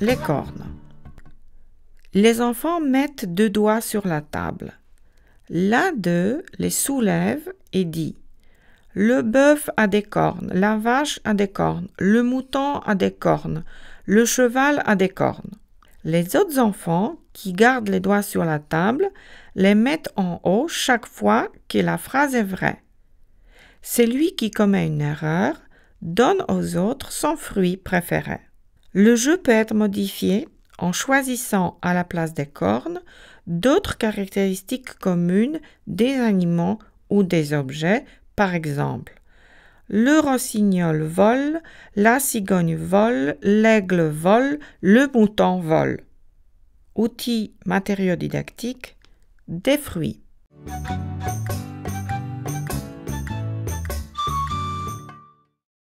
les cornes. Les enfants mettent deux doigts sur la table. L'un d'eux les soulève et dit Le bœuf a des cornes, la vache a des cornes, le mouton a des cornes, le cheval a des cornes. Les autres enfants, qui gardent les doigts sur la table, les mettent en haut chaque fois que la phrase est vraie. Celui qui commet une erreur donne aux autres son fruit préféré. Le jeu peut être modifié en choisissant à la place des cornes d'autres caractéristiques communes des animaux ou des objets, par exemple. Le rossignol vole, la cigogne vole, l'aigle vole, le mouton vole. Outils matériaux didactiques, des fruits.